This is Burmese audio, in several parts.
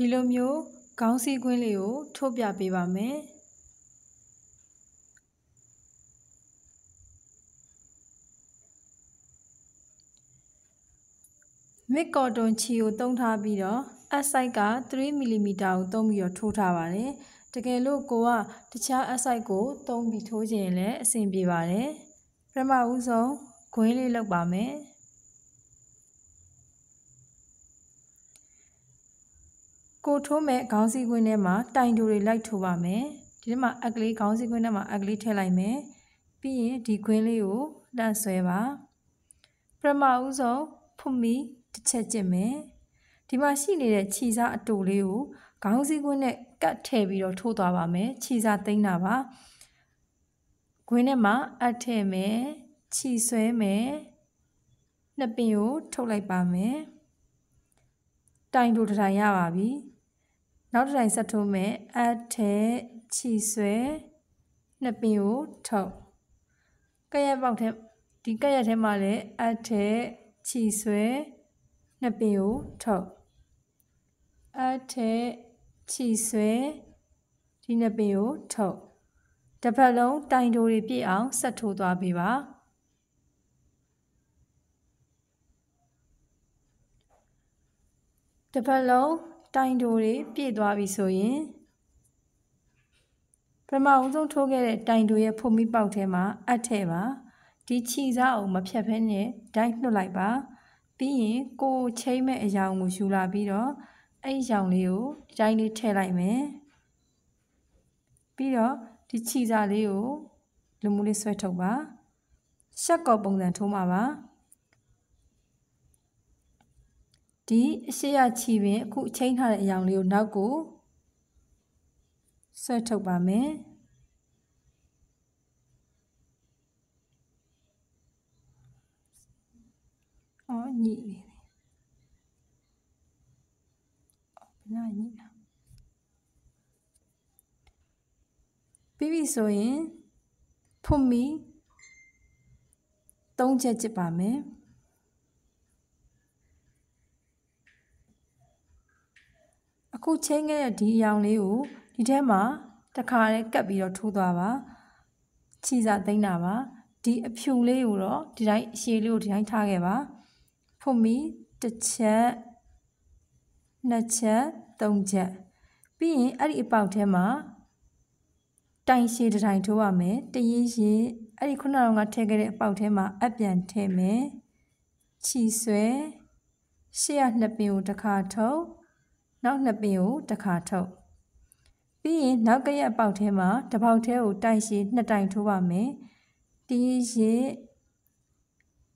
ဒီလိုမျိုးခေါင်းစည်းကွင်းလေးကိုထုတ်ပြပေးပါမယ်မစ်ကော်တွန်ချီကိုသုံးထားပြီးတော့ S size က3 mm ကို သုံးပြီးတော့ထိုးထားပါတယ်တကယ်လို့ကိုကတခြား S size ကိုသုံးပြီးထိုးခြင်းလည်းအဆင်ပြေပါတယ်ပထမဦးဆုံးခွင်းလေးလောက်ပါမယ်ကိုထိုးမဲ့ခေါင်းစည်းကွင်းထဲမှာတိုင်တူတွေလိုက်ထိုးပါမယ်ဒီထဲမှာအက်ကလေးခေါင်းစည်းကွင်းထဲမှာအက်ကလေးထည့်လိုက်မယ်ပြီးရင်ဒီကွင်းလေးကိုတန့်ဆွဲပါပရမအူဆုံးဖွမီတစ်ချက်ကျင့်မယ်ဒီမှာရှိနေတဲ့ခြေစားအတူလေးကိုခေါင်းစည်းကွင်းနဲ့ကတ်ထည့်ပြီးတော့ထိုးသွားပါမယ်ခြေစားသိမ်းတာပါကွင်းထဲမှာအပ်ထည့်မယ်ခြေဆွဲမယ်နှစ်ပင်ကိုထုတ်လိုက်ပါမယ်တိုင်တူတိုင်ရပါပြီနောက်တစ်တိုင်ဆက်ထိုးမယ်အထဲခြိဆွဲနှစ်ပင်ကိုထုတ်ကရက်ပေါက်ထဲဒီကရက်ထဲမှာလည်းအထဲခြိဆွဲနှစ်ပင်ကိုထုတ်အထဲခြိဆွဲဒီနှစ်ပင်ကိုထုတ်တစ်ဖက်လုံးတိုင်တိုတွေပြည့်အောင်ဆက်ထိုးသွားပေးပါတစ်ဖက်လုံးတိုင်တိုတွေပြည့်သွားပြီဆိုရင်ပထမအဆုံးထိုးခဲ့တဲ့တိုင်တိုရဲ့ဖုံမိပေါက်ထဲမှာအပ်ထည့်ပါဒီခြိစားအောင်မဖြတ်ဖဲနဲ့ဒိုက်နှုတ်လိုက်ပါပြီးရင်ကိုချိမ့်မဲ့အရာကိုယူလာပြီးတော့အဲ့ရောင်လေးကိုဒိုင်းလေးထည့်လိုက်မယ်ပြီးတော့ဒီခြိစားလေးကိုလူမှုလေးဆွဲထုတ်ပါရှက်ကောပုံစံထိုးမှာပါဒီအရှိရချီပင်အခုချိန်ထားတဲ့အယောင်လေးကိုနောက်ကိုဆွဲထုတ်ပါမယ်အော်ညိနေတယ်ဘယ်နာညိလားပြီးပြီဆိုရင်ဖွတ်မီ၃ချက်ကျစ်ပါမယ်အခုချင်းခဲ့တဲ့ဒီအရောင်လေးကိုဒီထဲမှာတခါတည်းကပ်ပြီးတော့ထိုးသွားပါခြိစာသိမ့်တာပါဒီအဖြူလေးကိုတော့ဒီတိုင်းအရှည်လေးကိုဒီတိုင်းထားခဲ့ပါဖွတ်မီတစ်ချက်နှစ်ချက်သုံးချက်ပြီးရင်အဲ့ဒီအပေါက်ထဲမှာတိုင်ရှည်တိုင်ထိုးရမယ်တရင်ရင်အဲ့ဒီခုနကထည့်ခဲ့တဲ့အပေါက်ထဲမှာအပြန်ထည့်မယ်ခြီဆွဲရှေ့ကနှစ်ပင်ကိုတစ်ခါထုတ်နောက်နှစ်ပင်ကိုတစ်ခါထုတ်ပြီးရင် နောက်ကရက်ပေါက်ထဲမှာတစ်ပေါက်ထဲကိုတိုင်ရှည်နှစ်တိုင်ထိုးပါမယ်တီးရေ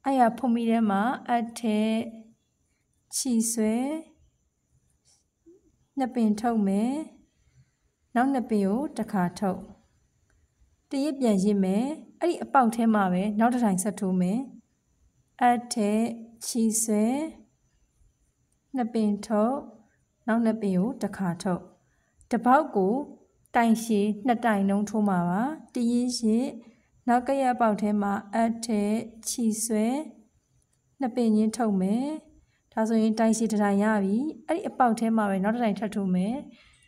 အဲ့ရဖုံမိထဲမှာအထဲခြီဆွဲနှစ်ပင်ထုတ်မယ်နောက်နှစ်ပင်ကိုတစ်ခါထုတ်တရစ်ပြန်ရစ်မယ်အဲ့ဒီအပေါက်ထဲမှာပဲနောက်တစ်တိုင်ဆက်ထိုးမယ်အထဲခြီဆွဲနှစ်ပင်ထုတ်နောက်နှစ်ပိကိုတစ်ခါထုတ်တပေါက်ကိုတိုင်ရှည်နှစ်တိုင်နှုံးထိုးမှာပါတရင်ရှည်နောက်ကရက်ပေါက်ထဲမှာအပ်ထက်ခြီဆွဲနှစ်ပင်ချင်းထုတ်မယ်ဒါဆိုရင်တိုင်ရှည်တစ်တိုင်ရပြီအဲ့ဒီအပေါက်ထဲမှာပဲနောက်တစ်တိုင်ထပ်ထိုးမယ်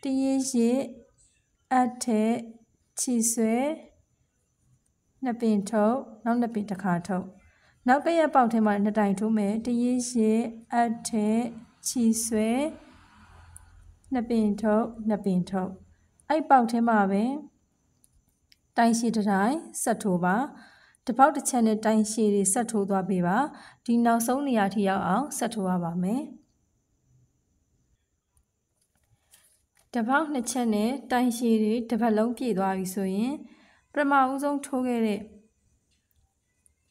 တရင်ရှည်အပ်ထက်ခြီဆွဲနှစ်ပင်ထုတ်နောက်နှစ်ပင်တစ်ခါထုတ်နောက်ကရက်ပေါက်ထဲမှာနှစ်တိုင်ထိုးမယ်တရင်ရှည်အပ်ထက်ခြီဆွဲနှစ်ပင်ထုတ်နှစ်ပင်ထုတ်အဲ့ပေါက်ထဲမှာပဲတိုင်ရှည်တစ်တိုင်းဆက်ထိုးပါတစ်ပေါက်တစ်ချက်နဲ့တိုင်ရှည်တွေဆက်ထိုးသွားပေးပါဒီနောက်ဆုံးနေရာထိရောက်အောင်ဆက်ထိုးရပါမယ်တစ်ပေါက်နှစ်ချက်နဲ့တိုင်ရှည်တွေတစ်ပတ်လုံးပြည့်သွားပြီဆိုရင်ပထမဦးဆုံးထိုးခဲ့တဲ့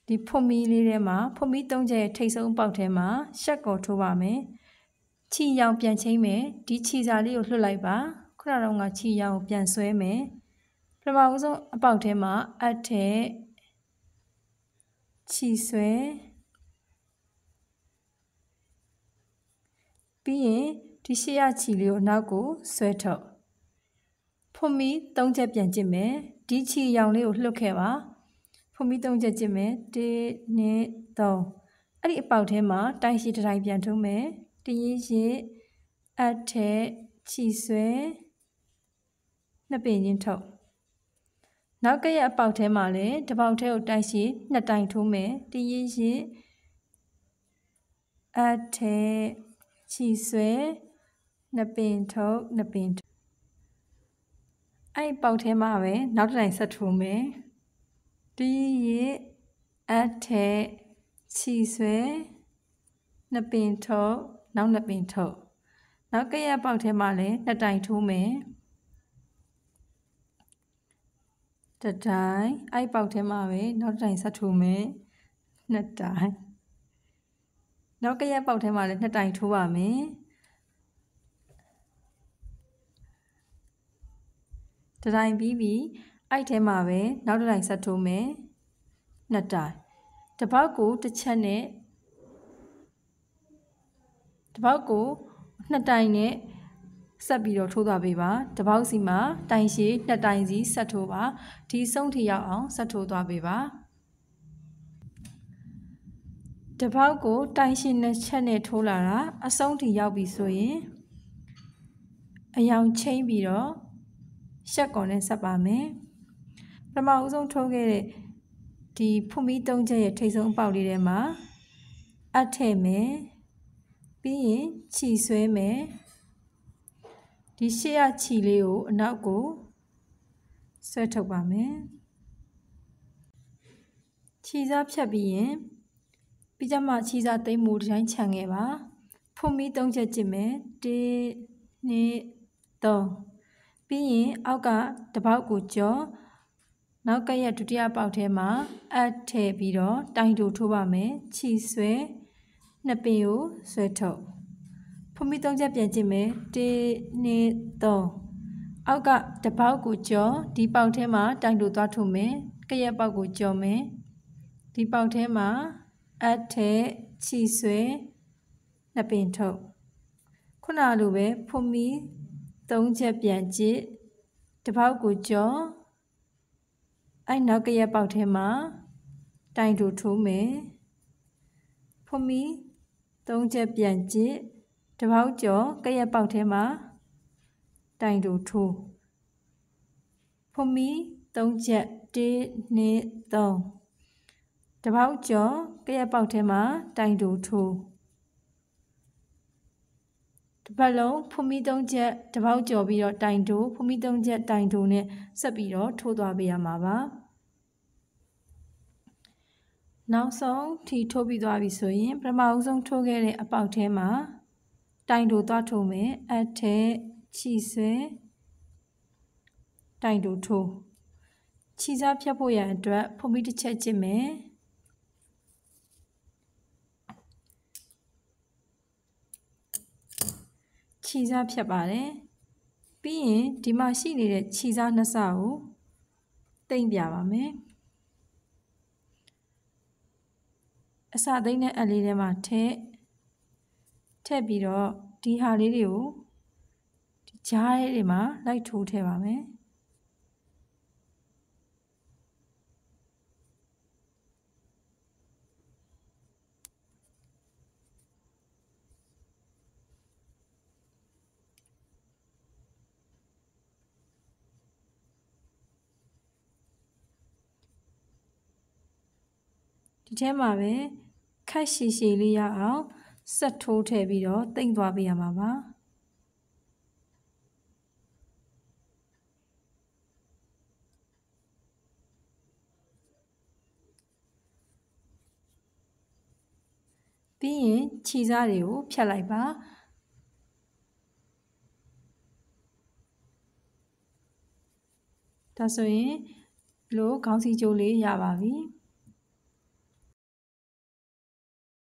ဒီဖွမီလေးထဲမှာဖွမီ၃ချက်ထိတ်ဆုံးပေါက်ထဲမှာရှက်ကောထိုးပါမယ်။ခြိရောင်ပြန်ချိမ့်မယ်ဒီခြိစာလေးကိုလွှတ်လိုက်ပါခုနတော့ငါခြိရောင်ကိုပြန်ဆွဲမယ်ပထမဦးဆုံးအပေါက်ထဲမှာအပ်ထည့်ခြိဆွဲပြီးရင်ဒီရှေ့ရခြိလေးကိုနောက်ကိုဆွဲထုတ်ဖွန်မီ၃ချက်ပြန်ကြည့်မယ်ဒီခြိရောင်လေးကိုလွှတ်ခဲ့ပါဖွန်မီ၃ချက်ကြည့်မယ်၁၂၃အဲ့ဒီအပေါက်ထဲမှာတိုင်ရှိတိုင်းပြန်ထုံးမယ်တရင်ရစ်အပ်ထဲခြိဆွဲနှစ်ပင်ချင်းထုတ်နောက်ကရက်အပေါက်ထဲမှာလည်းတစ်ပေါက်ထဲကိုတိုက်ရှိနှစ်တိုင်ထိုးမယ်တရင်ရစ်အပ်ထဲခြိဆွဲနှစ်ပင်ထုတ်နှစ်ပင်အဲ့ပေါက်ထဲမှာပဲနောက်တစ်တိုင်ဆက်ထိုးမယ်တရင်ရစ်အပ်ထဲခြိဆွဲနှစ်ပင်ထုတ်နောက်နှစ်ပင်ထုတ်နောက်ကရက်ပေါက်ထဲမှာလည်းနှစ်တိုင်ထိုးမယ်တတိုင်အိုက်ပေါက်ထဲမှာပဲနောက်တိုင်ဆက်ထိုးမယ်နှစ်တိုင်နောက်ကရက်ပေါက်ထဲမှာလည်းနှစ်တိုင်ထိုးပါမယ်တတိုင်ပြီးပြီးအိုက်ထဲမှာပဲနောက်တိုင်ဆက်ထိုးမယ်နှစ်တိုင်တပောက်ကိုတစ်ချက်နဲ့တပေါက်ကိုနှစ်တိုင်နဲ့ဆက်ပြီးတော့ထိုးသွားပေးပါတပေါက်စီမှာတိုင်ရှည်နှစ်တိုင်စီဆက်ထိုးပါဒီဆုံးထိရောက်အောင်ဆက်ထိုးသွားပေးပါတပေါက်ကိုတိုင်ရှည်နှစ်ချက်နဲ့ထိုးလာတာအဆုံးထိရောက်ပြီဆိုရင်အယောင်ချိမ့်ပြီးတော့ရှက်ကုန်နဲ့ဆက်ပါမယ်ပထမဦးဆုံးထိုးခဲ့တဲ့ဒီဖွမီး၃ချက်ရဲ့ထိပ်ဆုံးအပေါက်လေးထဲမှာအပ်ထည့်မယ်ပြီးရင်ခြီဆွဲမယ်ဒီရှေ့ရခြီလေးကိုအနောက်ကိုဆွဲထုတ်ပါမယ်ခြီစားဖြတ်ပြီးရင်ပြီးကြမှခြီစားသိမ်းမှုဒီတိုင်းခြံခဲ့ပါဖွင့်ပြီး၃ချက်ကျင့်မယ်၁၂၃ပြီးရင်အောက်ကတပေါက်ကိုကြောနောက်ကရက်ဒုတိယပေါက်ထဲမှာအပ်ထည့်ပြီးတော့တိုင်တူထိုးပါမယ်ခြီဆွဲနှစ်ပင်ကိုဆွဲထုတ်ဖုံးပြီးသုံးချက်ပြန်ကြည့်မယ်1 2 3အောက်ကတပေါက်ကိုကြောဒီပေါက်ထဲမှာတိုင်တူသွားထုတ်မယ်ကရက်ပေါက်ကိုကြောမယ်ဒီပေါက်ထဲမှာအပ်ထဲခြိဆွဲနှစ်ပင်ထုတ်ခုနလိုပဲဖုံးပြီးသုံးချက်ပြန်ကြည့်တပေါက်ကိုကြောအဲ့နောက်ကရက်ပေါက်ထဲမှာတိုင်တူထိုးမယ်ဖုံးပြီးသုံးချက်ပြန်ကြည့်တပေါက်ကျော်ကရက်ပေါက်ထဲမှာတိုင်တူထိုးဖုံမီသုံးချက်1 2 3တပေါက်ကျော်ကရက်ပေါက်ထဲမှာတိုင်တူထိုးတပတ်လုံးဖုံမီသုံးချက်တပေါက်ကျော်ပြီးတော့တိုင်တူဖုံမီသုံးချက်တိုင်တူနဲ့ဆက်ပြီးတော့ထိုးသွားပေးရမှာပါ။နောက်ဆုံးထိထိုးပြီးသွားပြီဆိုရင်ပထမအဆုံးထိုးခဲ့တဲ့အပေါက်ထဲမှာတိုင်တို့သွားထိုးမယ်အထက်ခြိဆွဲတိုင်တို့ထိုးခြိစားဖြတ်ဖို့ရန်အတွက်ဖုံးပြီးတစ်ချက်ကျစ်မယ်ခြိစားဖြတ်ပါတယ်ပြီးရင်ဒီမှာရှိနေတဲ့ခြိစားနှစ်စကိုတိမ့်ပြပါမယ်အစသိမ်းတဲ့အပ်လေးထဲမှာထည့်ထည့်ပြီးတော့ဒီဟာလေးတွေကိုဒီကြားထဲတွေမှာလိုက်ထိုးထည့်ပါမယ်။ဒီထဲမှာပဲခက်ရှည်ရှည်လေးရအောင်ဆက်ထိုးထည့်ပြီးတော့တိမ့်သွားပေးရမှာပါပြီးရင်ခြေစားတွေကိုဖြတ်လိုက်ပါဒါဆိုရင်ဒီလိုခေါင်းစီကြိုးလေးရပါပြီ။